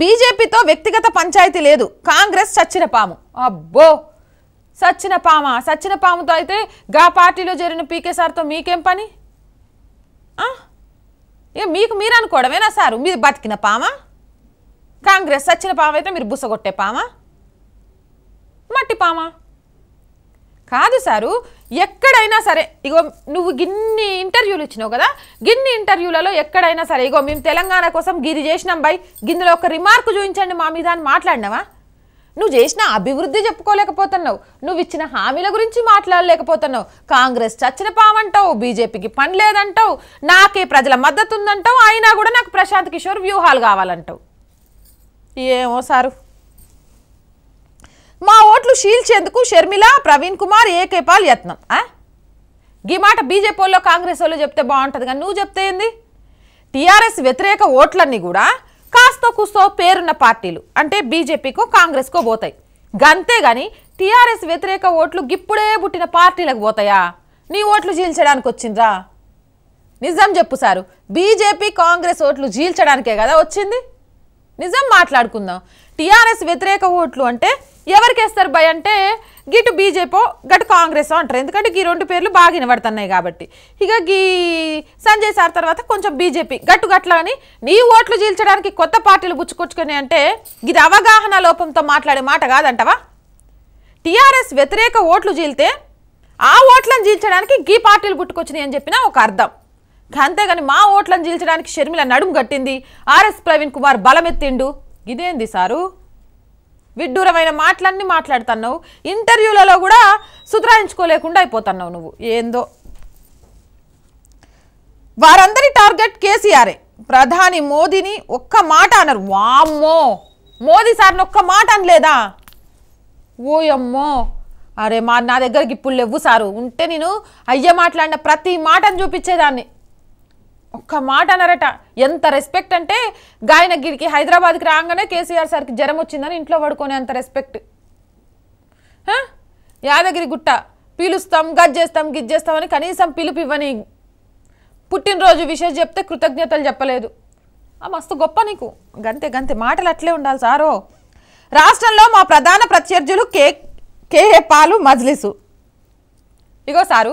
బీజేపీతో వ్యక్తిగత పంచాయతీ లేదు కాంగ్రెస్ సచ్చిన పాము అబ్బో సచ్చిన పామ సచ్చిన పాముతో అయితే గా పార్టీలో జరిగిన పీకే సార్తో మీకేం పని ఏ మీకు మీరు అనుకోవడమేనా సారు మీరు బతికిన పామ కాంగ్రెస్ సచ్చిన పామ అయితే మీరు బుసగొట్టే పామా మట్టి పామా కాదు సారు ఎక్కడైనా సరే ఇగో నువ్వు గిన్ని ఇంటర్వ్యూలు ఇచ్చినావు కదా గిన్ని ఇంటర్వ్యూలలో ఎక్కడైనా సరే ఇగో మేము తెలంగాణ కోసం గిరి చేసినాం బై గిందులో ఒక రిమార్క్ చూపించండి మా మీద అని మాట్లాడినావా నువ్వు చేసిన అభివృద్ధి చెప్పుకోలేకపోతున్నావు నువ్వు ఇచ్చిన హామీల గురించి మాట్లాడలేకపోతున్నావు కాంగ్రెస్ చచ్చిన పావంటావు బీజేపీకి పని లేదంటావు నాకే ప్రజల మద్దతు ఉందంటావు అయినా కూడా నాకు ప్రశాంత్ కిషోర్ వ్యూహాలు కావాలంటావు ఏమో సారు చీల్చేందుకు షర్మిల ప్రవీణ్ కుమార్ ఏకేపాల్ యత్నం ఈ మాట బీజేపీలో కాంగ్రెస్ వాళ్ళు చెప్తే బాగుంటుంది కానీ నువ్వు చెప్తే ఏంది టీఆర్ఎస్ వ్యతిరేక ఓట్లన్నీ కూడా కాస్తో కూస్తో పేరున్న పార్టీలు అంటే బీజేపీకో కాంగ్రెస్కో పోతాయి గంతేగాని టీఆర్ఎస్ వ్యతిరేక ఓట్లు గిప్పుడే పుట్టిన పార్టీలకు పోతాయా నీ ఓట్లు జీల్చడానికి వచ్చిందా నిజం చెప్పు సారు బీజేపీ కాంగ్రెస్ ఓట్లు జీల్చడానికే కదా వచ్చింది నిజం మాట్లాడుకుందాం టీఆర్ఎస్ వ్యతిరేక ఓట్లు అంటే ఎవరికి వేస్తారు భయ అంటే గిటు బీజేపీ గటు కాంగ్రెస్ అంటారు ఎందుకంటే ఈ రెండు పేర్లు బాగా వినబడుతున్నాయి కాబట్టి ఇక గీ సంజయ్ సార్ తర్వాత కొంచెం బీజేపీ గట్టు గట్ల అని నీ ఓట్లు చీల్చడానికి కొత్త పార్టీలు పుచ్చుకొచ్చుకుని అంటే ఇది అవగాహన లోపంతో మాట్లాడే మాట కాదంటవా టీఆర్ఎస్ వ్యతిరేక ఓట్లు చీల్తే ఆ ఓట్లను జీల్చడానికి గీ పార్టీలు పుట్టుకొచ్చినాయి అని చెప్పిన ఒక అర్థం అంతేగాని మా ఓట్లను జీల్చడానికి షర్మిల నడుము కట్టింది ఆర్ఎస్ ప్రవీణ్ కుమార్ బలమెత్తిండు ఇదేంది సారు విడ్డూరమైన మాటలన్నీ మాట్లాడుతున్నావు ఇంటర్వ్యూలలో కూడా సుధరాయించుకోలేకుండా అయిపోతున్నావు నువ్వు ఏందో వారందరి టార్గెట్ కేసీఆరే ప్రధాని మోదీని ఒక్క మాట అన్నారు వామ్మో మోదీ సార్ని ఒక్క మాట అనలేదా ఓయమ్మో అరే మా నా దగ్గరికి ఇప్పుడు లేవు సారు ఉంటే నేను అయ్యే మాట్లాడిన ప్రతి మాటను చూపించేదాన్ని ఒక్క మాట అనరట ఎంత రెస్పెక్ట్ అంటే గాయనగిరికి హైదరాబాద్కి రాగానే కేసీఆర్ సార్కి జ్వరం వచ్చిందని ఇంట్లో పడుకునే అంత రెస్పెక్ట్ యాదగిరి గుట్ట పీలుస్తాం గజ్జేస్తాం గిజ్జేస్తామని కనీసం పిలుపు ఇవ్వని పుట్టినరోజు విషయం చెప్తే కృతజ్ఞతలు చెప్పలేదు ఆ మస్తు గొప్ప నీకు గంతే గంతే మాటలు అట్లే ఉండాలి సారో రాష్ట్రంలో మా ప్రధాన ప్రత్యర్థులు కే కేఏ పాలు మజ్లిసు ఇగో సారు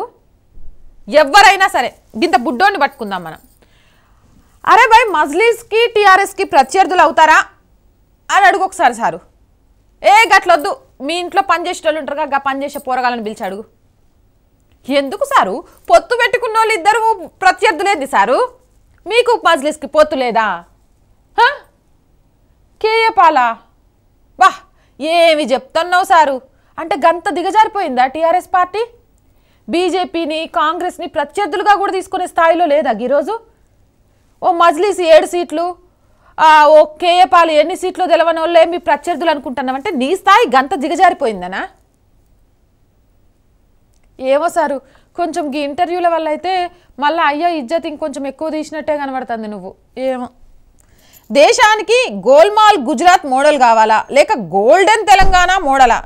ఎవరైనా సరే గింత బుడ్డోని పట్టుకుందాం మనం అరే భయ్ మజ్లీస్కి టీఆర్ఎస్కి ప్రత్యర్థులు అవుతారా అని అడుగు ఒకసారి సారు ఏ గట్లొద్దు మీ ఇంట్లో పనిచేసే వాళ్ళు ఉంటారు గా పనిచేసే పోరగాలని పిలిచి అడుగు ఎందుకు సారు పొత్తు పెట్టుకున్న వాళ్ళు ఇద్దరు ప్రత్యర్థులేంది సారు మీకు మజ్లీస్కి పొత్తు లేదా పాలా వా ఏమి చెప్తున్నావు సారు అంటే గంత దిగజారిపోయిందా టీఆర్ఎస్ పార్టీ బీజేపీని కాంగ్రెస్ని ప్రత్యర్థులుగా కూడా తీసుకునే స్థాయిలో లేదా ఈరోజు ఓ మజ్లీస్ ఏడు సీట్లు ఓ కేఏపాలు ఎన్ని సీట్లు తెలవని వాళ్ళే మీ ప్రత్యర్థులు అనుకుంటున్నాం అంటే నీ స్థాయి గంత దిగజారిపోయిందనా ఏమో సారు కొంచెం ఈ ఇంటర్వ్యూల వల్ల అయితే మళ్ళీ అయ్యా ఇజ్జత్ ఇంకొంచెం ఎక్కువ తీసినట్టే కనబడుతుంది నువ్వు ఏమో దేశానికి గోల్మాల్ గుజరాత్ మోడల్ కావాలా లేక గోల్డెన్ తెలంగాణ మోడలా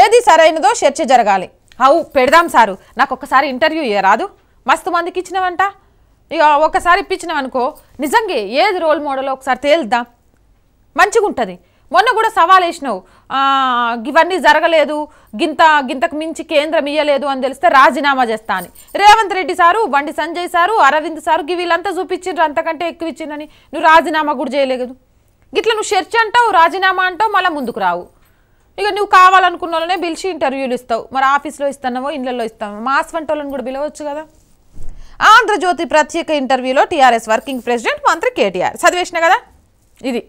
ఏది సరైనదో చర్చ జరగాలి అవు పెడదాం సారు నాకు ఒక్కసారి ఇంటర్వ్యూ రాదు మస్తు మందికి ఇచ్చినవంట ఇక ఒకసారి ఇప్పించినాం అనుకో నిజంగా ఏది రోల్ మోడల్ ఒకసారి తేలుద్దాం మంచిగా ఉంటుంది మొన్న కూడా సవాల్ వేసినావు ఇవన్నీ జరగలేదు గింత గింతకు మించి కేంద్రం ఇయ్యలేదు అని తెలిస్తే రాజీనామా చేస్తా అని రేవంత్ రెడ్డి సారు బండి సంజయ్ సారు అరవింద్ సారు వీళ్ళంతా చూపించిండ్రు అంతకంటే ఎక్కువ ఇచ్చిండ్రని నువ్వు రాజీనామా కూడా చేయలేదు గిట్లా నువ్వు చర్చ అంటావు రాజీనామా అంటావు మళ్ళీ ముందుకు రావు ఇక నువ్వు కావాలనుకున్న వాళ్ళనే పిలిచి ఇంటర్వ్యూలు ఇస్తావు మరి ఆఫీస్లో ఇస్తున్నావో ఇళ్లలో ఇస్తావో మాస్ వంట వాళ్ళని కూడా పిలవచ్చు కదా ఆంధ్రజ్యోతి ప్రత్యేక ఇంటర్వ్యూలో టీఆర్ఎస్ వర్కింగ్ ప్రెసిడెంట్ మంత్రి కేటీఆర్ చదివేసిన కదా ఇది